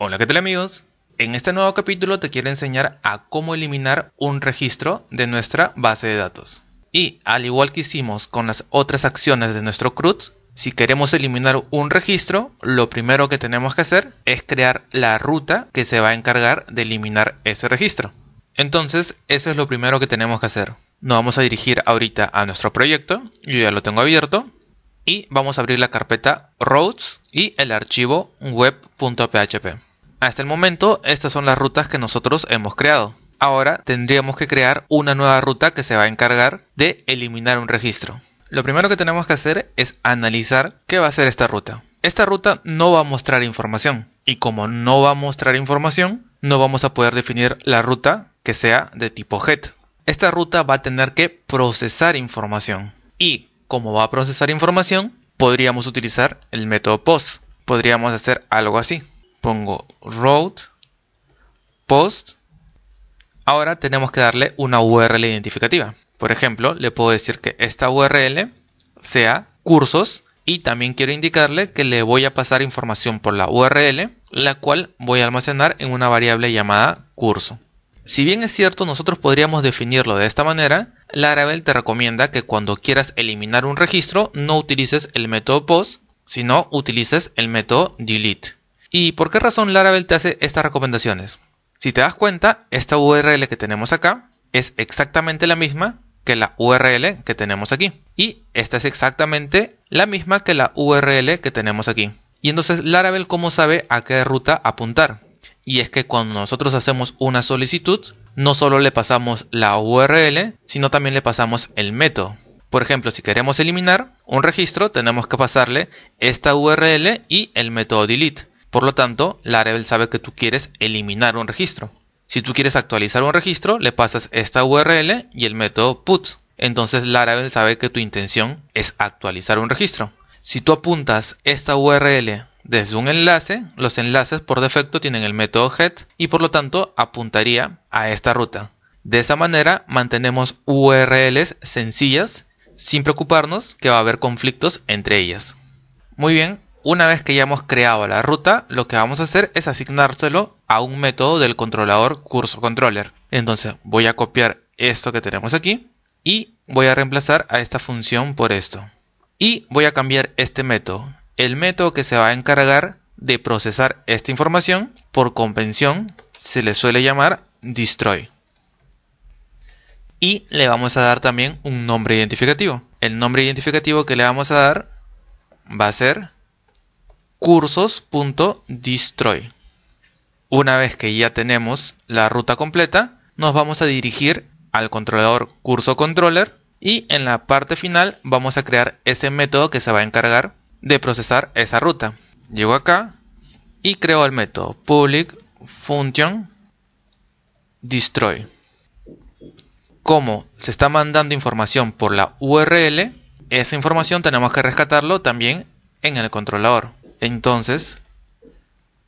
Hola, ¿qué tal amigos? En este nuevo capítulo te quiero enseñar a cómo eliminar un registro de nuestra base de datos. Y al igual que hicimos con las otras acciones de nuestro CRUD, si queremos eliminar un registro, lo primero que tenemos que hacer es crear la ruta que se va a encargar de eliminar ese registro. Entonces, eso es lo primero que tenemos que hacer. Nos vamos a dirigir ahorita a nuestro proyecto, yo ya lo tengo abierto, y vamos a abrir la carpeta roads y el archivo web.php. Hasta el momento, estas son las rutas que nosotros hemos creado. Ahora tendríamos que crear una nueva ruta que se va a encargar de eliminar un registro. Lo primero que tenemos que hacer es analizar qué va a ser esta ruta. Esta ruta no va a mostrar información y como no va a mostrar información, no vamos a poder definir la ruta que sea de tipo head. Esta ruta va a tener que procesar información y como va a procesar información, podríamos utilizar el método post. Podríamos hacer algo así pongo road post. Ahora tenemos que darle una URL identificativa. Por ejemplo, le puedo decir que esta URL sea cursos y también quiero indicarle que le voy a pasar información por la URL, la cual voy a almacenar en una variable llamada curso. Si bien es cierto, nosotros podríamos definirlo de esta manera, Laravel te recomienda que cuando quieras eliminar un registro no utilices el método post, sino utilices el método delete. ¿Y por qué razón Laravel te hace estas recomendaciones? Si te das cuenta, esta URL que tenemos acá es exactamente la misma que la URL que tenemos aquí. Y esta es exactamente la misma que la URL que tenemos aquí. Y entonces Laravel cómo sabe a qué ruta apuntar. Y es que cuando nosotros hacemos una solicitud, no solo le pasamos la URL, sino también le pasamos el método. Por ejemplo, si queremos eliminar un registro, tenemos que pasarle esta URL y el método delete. Por lo tanto, Laravel sabe que tú quieres eliminar un registro. Si tú quieres actualizar un registro, le pasas esta URL y el método PUT. Entonces Laravel sabe que tu intención es actualizar un registro. Si tú apuntas esta URL desde un enlace, los enlaces por defecto tienen el método GET y por lo tanto apuntaría a esta ruta. De esa manera mantenemos URLs sencillas sin preocuparnos que va a haber conflictos entre ellas. Muy bien, una vez que ya hemos creado la ruta, lo que vamos a hacer es asignárselo a un método del controlador curso controller. Entonces voy a copiar esto que tenemos aquí y voy a reemplazar a esta función por esto. Y voy a cambiar este método. El método que se va a encargar de procesar esta información, por convención, se le suele llamar destroy. Y le vamos a dar también un nombre identificativo. El nombre identificativo que le vamos a dar va a ser cursos.destroy. Una vez que ya tenemos la ruta completa, nos vamos a dirigir al controlador curso controller y en la parte final vamos a crear ese método que se va a encargar de procesar esa ruta. Llego acá y creo el método public function destroy. Como se está mandando información por la URL, esa información tenemos que rescatarlo también en el controlador. Entonces,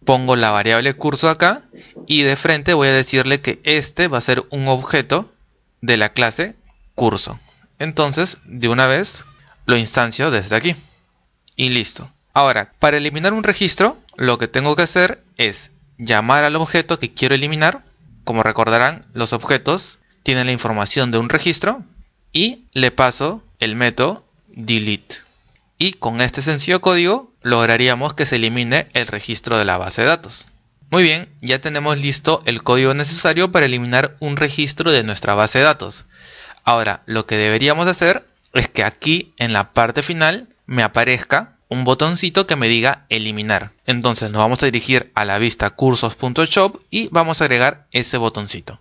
pongo la variable curso acá y de frente voy a decirle que este va a ser un objeto de la clase curso. Entonces, de una vez, lo instancio desde aquí. Y listo. Ahora, para eliminar un registro, lo que tengo que hacer es llamar al objeto que quiero eliminar. Como recordarán, los objetos tienen la información de un registro y le paso el método delete y con este sencillo código lograríamos que se elimine el registro de la base de datos. Muy bien, ya tenemos listo el código necesario para eliminar un registro de nuestra base de datos. Ahora, lo que deberíamos hacer es que aquí en la parte final me aparezca un botoncito que me diga eliminar. Entonces nos vamos a dirigir a la vista cursos.shop y vamos a agregar ese botoncito.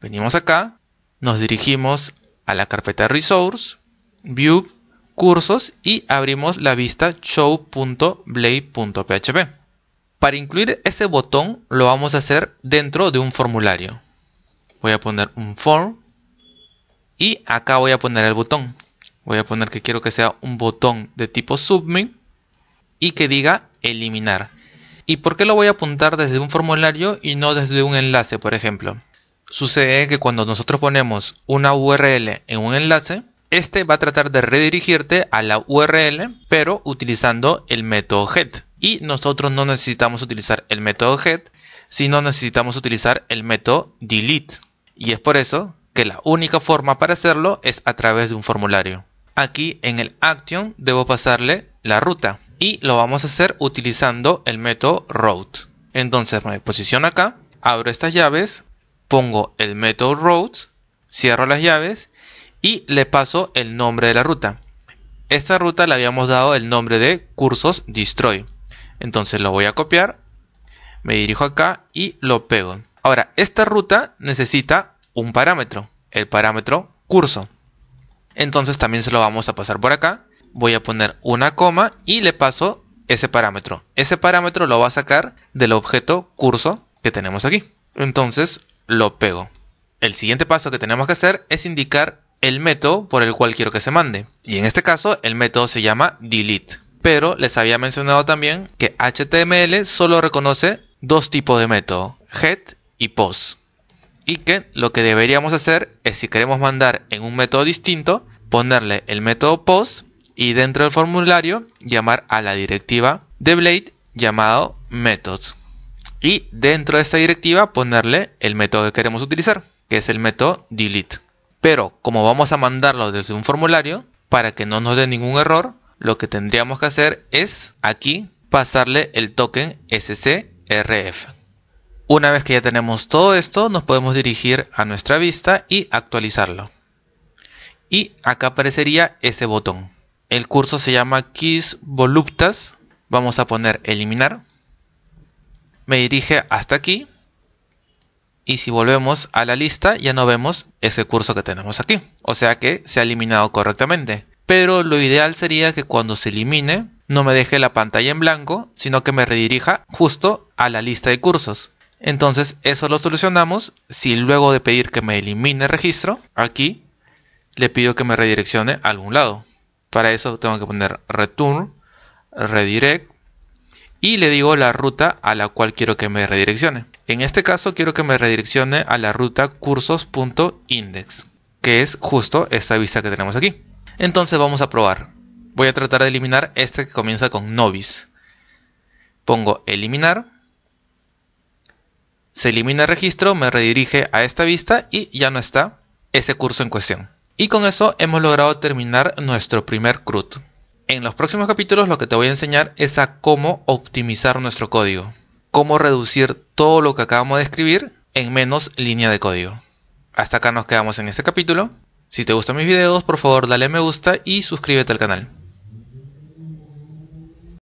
Venimos acá, nos dirigimos a la carpeta resource, view cursos y abrimos la vista show.blade.php. Para incluir ese botón lo vamos a hacer dentro de un formulario. Voy a poner un form y acá voy a poner el botón. Voy a poner que quiero que sea un botón de tipo submit y que diga eliminar. ¿Y por qué lo voy a apuntar desde un formulario y no desde un enlace, por ejemplo? Sucede que cuando nosotros ponemos una URL en un enlace, este va a tratar de redirigirte a la URL, pero utilizando el método head. Y nosotros no necesitamos utilizar el método head, sino necesitamos utilizar el método delete. Y es por eso que la única forma para hacerlo es a través de un formulario. Aquí en el action debo pasarle la ruta y lo vamos a hacer utilizando el método route. Entonces me posiciono acá, abro estas llaves, pongo el método route, cierro las llaves y le paso el nombre de la ruta. Esta ruta le habíamos dado el nombre de cursos destroy. Entonces lo voy a copiar, me dirijo acá y lo pego. Ahora, esta ruta necesita un parámetro, el parámetro curso. Entonces también se lo vamos a pasar por acá. Voy a poner una coma y le paso ese parámetro. Ese parámetro lo va a sacar del objeto curso que tenemos aquí. Entonces lo pego. El siguiente paso que tenemos que hacer es indicar el método por el cual quiero que se mande. Y en este caso el método se llama delete. Pero les había mencionado también que HTML solo reconoce dos tipos de método, head y post. Y que lo que deberíamos hacer es si queremos mandar en un método distinto, ponerle el método post y dentro del formulario llamar a la directiva de Blade llamado methods. Y dentro de esta directiva ponerle el método que queremos utilizar, que es el método delete. Pero como vamos a mandarlo desde un formulario, para que no nos dé ningún error, lo que tendríamos que hacer es aquí pasarle el token SCRF. Una vez que ya tenemos todo esto, nos podemos dirigir a nuestra vista y actualizarlo. Y acá aparecería ese botón. El curso se llama Keys Voluptas. Vamos a poner eliminar. Me dirige hasta aquí y si volvemos a la lista ya no vemos ese curso que tenemos aquí. O sea que se ha eliminado correctamente. Pero lo ideal sería que cuando se elimine no me deje la pantalla en blanco, sino que me redirija justo a la lista de cursos. Entonces eso lo solucionamos si luego de pedir que me elimine el registro, aquí le pido que me redireccione a algún lado. Para eso tengo que poner return, redirect y le digo la ruta a la cual quiero que me redireccione. En este caso quiero que me redireccione a la ruta cursos.index, que es justo esta vista que tenemos aquí. Entonces vamos a probar. Voy a tratar de eliminar este que comienza con novice. Pongo eliminar. Se elimina el registro, me redirige a esta vista y ya no está ese curso en cuestión. Y con eso hemos logrado terminar nuestro primer CRUD. En los próximos capítulos lo que te voy a enseñar es a cómo optimizar nuestro código, cómo reducir todo lo que acabamos de escribir en menos línea de código. Hasta acá nos quedamos en este capítulo. Si te gustan mis videos, por favor dale me gusta y suscríbete al canal.